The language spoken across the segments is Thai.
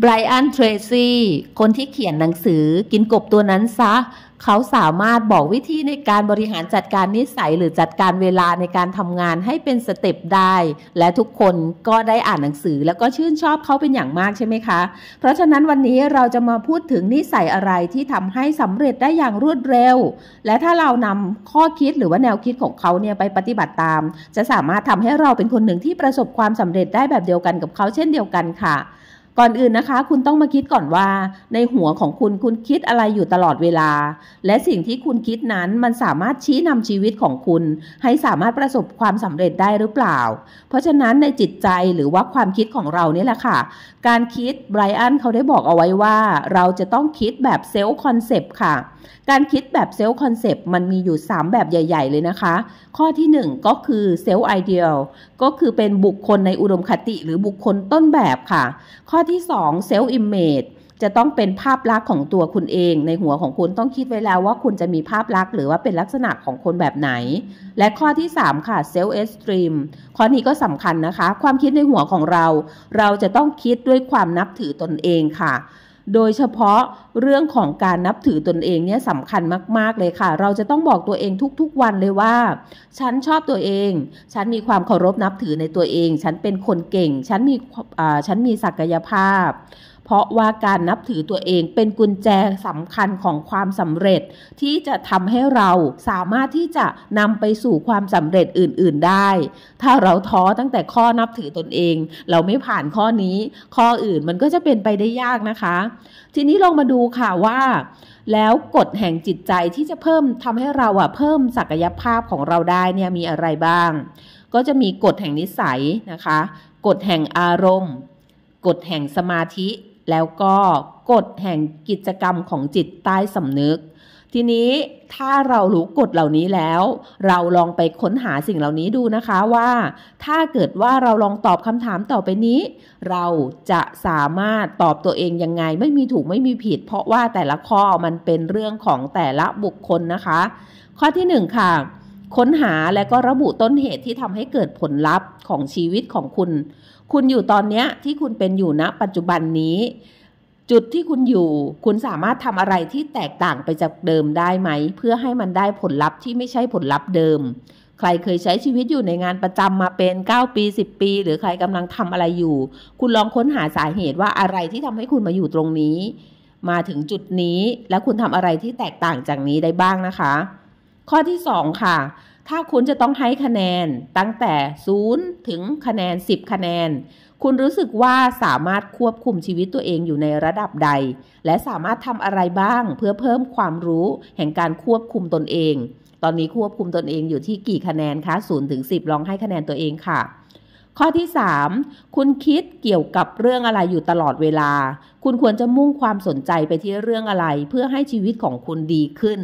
ไบรอันเทรซี่คนที่เขียนหนังสือกินกบตัวนั้นซะ เขาสามารถบอกวิธีในการบริหารจัดการนิสัยหรือจัดการเวลาในการทำงานให้เป็นสเต็ปได้ และทุกคนก็ได้อ่านหนังสือ แล้วก็ชื่นชอบเขาเป็นอย่างมากใช่ไหมคะ เพราะฉะนั้นวันนี้เราจะมาพูดถึงนิสัยอะไรที่ทำให้สำเร็จได้อย่างรวดเร็ว และถ้าเรานำข้อคิดหรือว่าแนวคิดของเขาเนี่ยไปปฏิบัติตาม จะสามารถทำให้เราเป็นคนหนึ่งที่ประสบความสำเร็จได้แบบเดียวกันกับเขา เช่นเดียวกันค่ะก่อนอื่นนะคะ คุณต้องมาคิดก่อนว่า ในหัวของคุณคุณคิดอะไรอยู่ตลอดเวลา และสิ่งที่คุณคิดนั้นมันสามารถชี้นำชีวิตของคุณ ให้สามารถประสบความสำเร็จได้หรือเปล่า เพราะฉะนั้นในจิตใจหรือว่าความคิดของเรานี่แหละค่ะ การคิดไบรอันเขาได้บอกเอาไว้ว่าเราจะต้องคิดแบบเซลล์คอนเซปต์ค่ะ การคิดแบบเซลล์คอนเซปต์มันมีอยู่ 3 แบบใหญ่ ๆ เลยนะคะ ข้อที่1ก็คือเซลล์ไอเดียลก็คือเป็นบุคคลในอุดมคติหรือบุคคลต้นแบบค่ะ ข้อที่2เซลล์อิมเมจจะต้องเป็นภาพลักษณ์ของตัวคุณเอง ในหัวของคุณต้องคิดไว้แล้วว่าคุณจะมีภาพลักษณ์หรือว่าเป็นลักษณะของคนแบบไหน และข้อที่ 3 ค่ะเซลล์เอสตรีมข้อนี้ก็สำคัญนะคะ ความคิดในหัวของเรา เราจะต้องคิดด้วยความนับถือตนเองค่ะโดยเฉพาะเรื่องของการนับถือตนเองเนี่ยสำคัญมากๆเลยค่ะ เราจะต้องบอกตัวเองทุกๆวันเลยว่า ฉันชอบตัวเอง ฉันมีความเคารพนับถือในตัวเอง ฉันเป็นคนเก่ง ฉันมีฉันมีศักยภาพเพราะว่าการนับถือตัวเองเป็นกุญแจสำคัญของความสำเร็จ ที่จะทำให้เราสามารถที่จะนำไปสู่ความสำเร็จอื่นๆได้ ถ้าเราท้อตั้งแต่ข้อนับถือตนเอง เราไม่ผ่านข้อนี้ ข้ออื่นมันก็จะเป็นไปได้ยากนะคะ ทีนี้ลองมาดูค่ะว่า แล้วกฎแห่งจิตใจที่จะเพิ่มทำให้เราอะเพิ่มศักยภาพของเราได้เนี่ยมีอะไรบ้าง ก็จะมีกฎแห่งนิสัยนะคะ กฎแห่งอารมณ์ กฎแห่งสมาธิแล้วก็กฎแห่งกิจกรรมของจิตใต้สำนึก ทีนี้ถ้าเรารู้กฎเหล่านี้แล้ว เราลองไปค้นหาสิ่งเหล่านี้ดูนะคะว่า ถ้าเกิดว่าเราลองตอบคำถามต่อไปนี้ เราจะสามารถตอบตัวเองยังไง ไม่มีถูกไม่มีผิด เพราะว่าแต่ละข้อมันเป็นเรื่องของแต่ละบุคคลนะคะ ข้อที่ 1 ค่ะค้นหาและก็ระบุต้นเหตุที่ทำให้เกิดผลลัพธ์ของชีวิตของคุณ คุณอยู่ตอนนี้ที่คุณเป็นอยู่ณนะปัจจุบันนี้ จุดที่คุณอยู่ คุณสามารถทำอะไรที่แตกต่างไปจากเดิมได้ไหม เพื่อให้มันได้ผลลัพธ์ที่ไม่ใช่ผลลัพธ์เดิม ใครเคยใช้ชีวิตอยู่ในงานประจำมาเป็น 9 ปี 10 ปี หรือใครกำลังทำอะไรอยู่ คุณลองค้นหาสาเหตุว่าอะไรที่ทำให้คุณมาอยู่ตรงนี้ มาถึงจุดนี้และคุณทำอะไรที่แตกต่างจากนี้ได้บ้างนะคะข้อที่2ค่ะ ถ้าคุณจะต้องให้คะแนน ตั้งแต่0ถึงคะแนน 10 คะแนน คุณรู้สึกว่าสามารถควบคุมชีวิตตัวเองอยู่ในระดับใด และสามารถทำอะไรบ้าง เพื่อเพิ่มความรู้ แห่งการควบคุมตนเอง ตอนนี้ควบคุมตนเองอยู่ที่กี่คะแนนคะ0ถึง10ลองให้คะแนนตัวเองค่ะ ข้อที่3คุณคิดเกี่ยวกับเรื่องอะไรอยู่ตลอดเวลา คุณควรจะมุ่งความสนใจไปที่เรื่องอะไร เพื่อให้ชีวิตของคุณดีขึ้น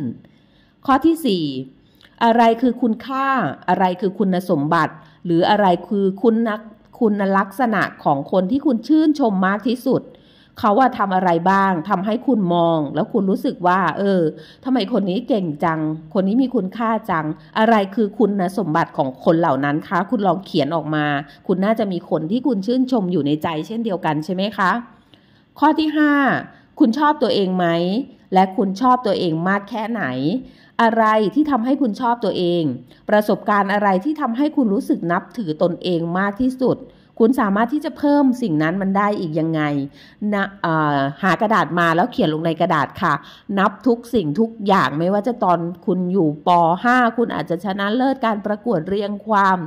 ข้อที่ 4 อะไรคือคุณค่า อะไรคือคุณสมบัติ หรืออะไรคือคุณนักคุณลักษณะของคนที่คุณชื่นชมมากที่สุด เขาว่าทำอะไรบ้างทำให้คุณมอง แล้วคุณรู้สึกว่า เออทำไมคนนี้เก่งจัง คนนี้มีคุณค่าจัง อะไรคือคุณสมบัติของคนเหล่านั้นคะ คุณลองเขียนออกมา คุณน่าจะมีคนที่คุณชื่นชมอยู่ในใจเช่นเดียวกันใช่ไหมคะ ข้อที่ 5 คุณชอบตัวเองไหมและคุณชอบตัวเองมากแค่ไหน อะไรที่ทำให้คุณชอบตัวเอง ประสบการณ์อะไรที่ทำให้คุณรู้สึกนับถือตนเองมากที่สุดคุณสามารถที่จะเพิ่มสิ่งนั้นมันได้อีกยังไงนะหากระดาษมาแล้วเขียนลงในกระดาษค่ะ นับทุกสิ่งทุกอย่างไม่ว่าจะตอนคุณอยู่ป .5 คุณอาจจะชนะเลิศการประกวดเรียงความ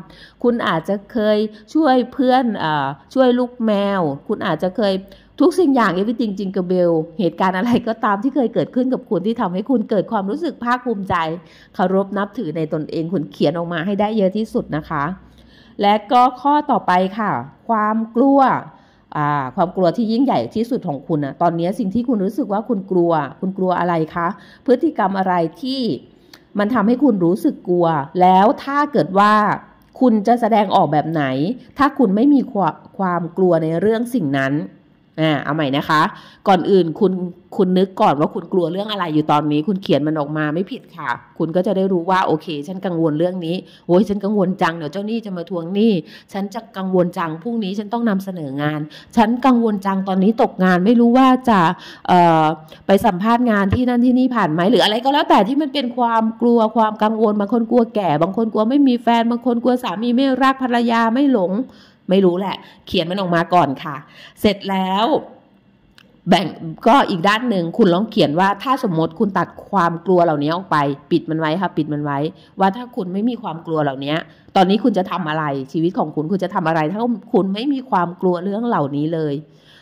คุณอาจจะเคยช่วยเพื่อนอช่วยลูกแมว คุณอาจจะเคยทุกสิ่งอย่างเอวิ y ิงจิงกระเบล เหตุการณ์อะไรก็ตามที่เคยเกิดขึ้นกับคุณที่ทำให้คุณเกิดความรู้สึกภาคภูมิใจ เคารพนับถือในตนเองคุณเขียนออกมาให้ได้เยอะที่สุดนะคะและก็ข้อต่อไปค่ะ ความกลัว ความกลัวที่ยิ่งใหญ่ที่สุดของคุณนะตอนนี้สิ่งที่คุณรู้สึกว่าคุณกลัว คุณกลัวอะไรคะ พฤติกรรมอะไรที่มันทำให้คุณรู้สึกกลัว แล้วถ้าเกิดว่าคุณจะแสดงออกแบบไหน ถ้าคุณไม่มีความกลัวในเรื่องสิ่งนั้นอ่าเอาใหม่นะคะ ก่อนอื่นคุณคุณนึกก่อนว่าคุณกลัวเรื่องอะไรอยู่ตอนนี้ คุณเขียนมันออกมาไม่ผิดค่ะ คุณก็จะได้รู้ว่าโอเค ฉันกังวลเรื่องนี้โอ้ยฉันกังวลจังเดี๋ยวเจ้านี้จะมาทวงหนี้ ฉันจะกังวลจังพรุ่งนี้ฉันต้องนำเสนองาน ฉันกังวลจังตอนนี้ตกงาน ไม่รู้ว่าจะเอ่อไปสัมภาษณ์งานที่นั่นที่นี่ผ่านไหมหรืออะไร ก็แล้วแต่ที่มันเป็นความกลัวความกังวลบางคนกลัวแก่บางคนกลัวไม่มีแฟนบางคนกลัวสามีไม่รักภรรยาไม่หลงไม่รู้แหละ เขียนมันออกมาก่อนค่ะ เสร็จแล้ว แบ่งก็อีกด้านหนึ่งคุณลองเขียนว่า ถ้าสมมติคุณตัดความกลัวเหล่านี้ออกไป ปิดมันไว้ค่ะปิดมันไว้ ว่าถ้าคุณไม่มีความกลัวเหล่านี้ตอนนี้คุณจะทำอะไร ชีวิตของคุณคุณจะทำอะไร ถ้าคุณไม่มีความกลัวเรื่องเหล่านี้เลย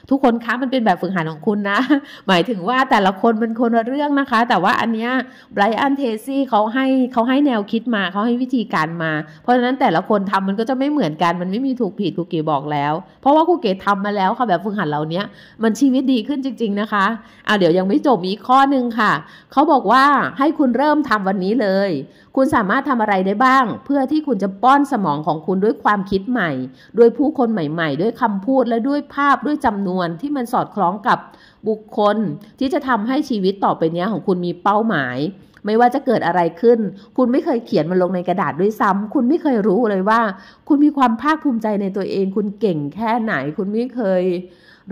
ทุกคนคะมันเป็นแบบฝึกหัดของคุณนะ หมายถึงว่าแต่ละคนมันคนละเรื่องนะคะ แต่ว่าอันเนี้ยไบรอันเทซี่เขาให้เขาให้แนวคิดมาเขาให้วิธีการมา เพราะฉะนั้นแต่ละคนทำมันก็จะไม่เหมือนกันมันไม่มีถูกผิดครูเก๋บอกแล้ว เพราะว่าครูเก๋ทามาแล้วค่ะแบบฝึกหัดเหล่านี้มันชีวิตดีขึ้นจริงๆนะคะอ่าเดี๋ยวยังไม่จบมีข้อนึงค่ะเขาบอกว่าให้คุณเริ่มทำวันนี้เลย คุณสามารถทำอะไรได้บ้าง เพื่อที่คุณจะป้อนสมองของคุณด้วยความคิดใหม่ด้วยผู้คนใหม่ ๆ ด้วยคำพูดและด้วยภาพด้วยจำนวนวนที่มันสอดคล้องกับบุคคลที่จะทำให้ชีวิตต่อไปนี้ของคุณมีเป้าหมายไม่ว่าจะเกิดอะไรขึ้น คุณไม่เคยเขียนมันลงในกระดาษด้วยซ้ำคุณไม่เคยรู้เลยว่าคุณมีความภาคภูมิใจในตัวเองคุณเก่งแค่ไหน คุณไม่เคย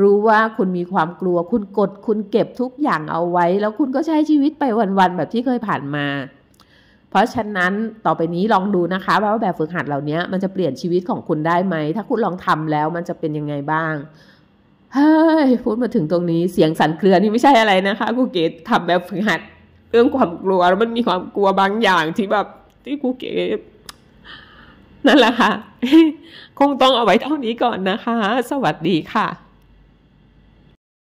รู้ว่าคุณมีความกลัว คุณกด คุณเก็บทุกอย่างเอาไว้ แล้วคุณก็ใช้ชีวิตไปวันๆแบบที่เคยผ่านมา เพราะฉะนั้นต่อไปนี้ลองดูนะคะว่าแบบฝึกหัดเหล่านี้มันจะเปลี่ยนชีวิตของคุณได้ไหมถ้าคุณลองทำแล้วมันจะเป็นยังไงบ้างเฮ้ย พูดมาถึงตรงนี้เสียงสั่นเครือนี่ไม่ใช่อะไรนะคะ กูเก๋ทำแบบฝึกหัด เรื่องความกลัวแล้วมันมีความกลัวบางอย่างที่แบบ ที่กูเก๋นั่นแหละค่ะ คงต้องเอาไว้เท่านี้ก่อนนะคะ สวัสดีค่ะ